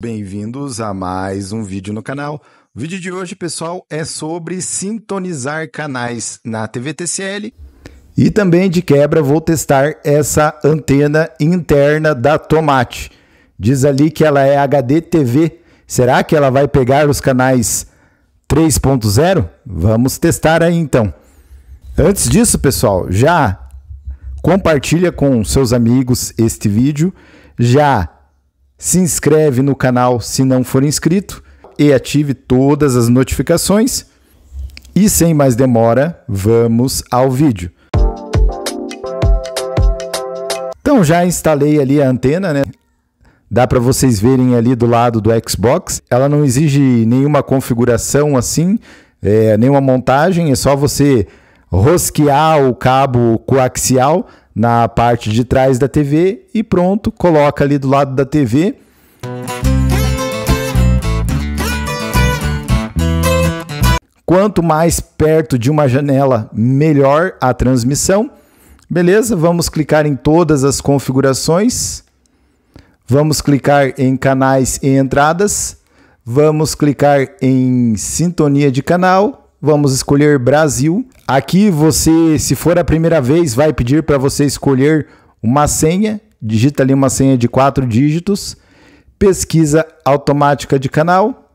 Bem-vindos a mais um vídeo no canal. O vídeo de hoje, pessoal, é sobre sintonizar canais na TV TCL. E também, de quebra, vou testar essa antena interna da Tomate. Diz ali que ela é HD TV. Será que ela vai pegar os canais 3.0? Vamos testar aí, então. Antes disso, pessoal, já compartilha com seus amigos este vídeo. Já se inscreve no canal se não for inscrito e ative todas as notificações. E sem mais demora, vamos ao vídeo. Então já instalei ali a antena, né? Dá para vocês verem ali do lado do Xbox. Ela não exige nenhuma configuração assim, é, nenhuma montagem, é só você rosquear o cabo coaxial na parte de trás da TV e pronto, coloca ali do lado da TV. Quanto mais perto de uma janela, melhor a transmissão. Beleza? Vamos clicar em todas as configurações. Vamos clicar em canais e entradas. Vamos clicar em sintonia de canal vamos escolher Brasil. Aqui você, se for a primeira vez, vai pedir para você escolher uma senha, digita ali uma senha de quatro dígitos, pesquisa automática de canal,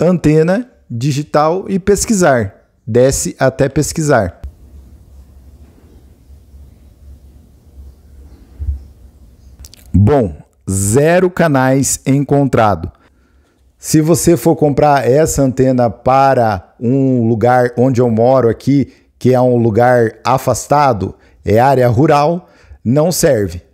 antena digital e pesquisar. Desce até pesquisar. Bom, zero canais encontrado. Se você for comprar essa antena para um lugar onde eu moro aqui, que é um lugar afastado, é área rural, não serve.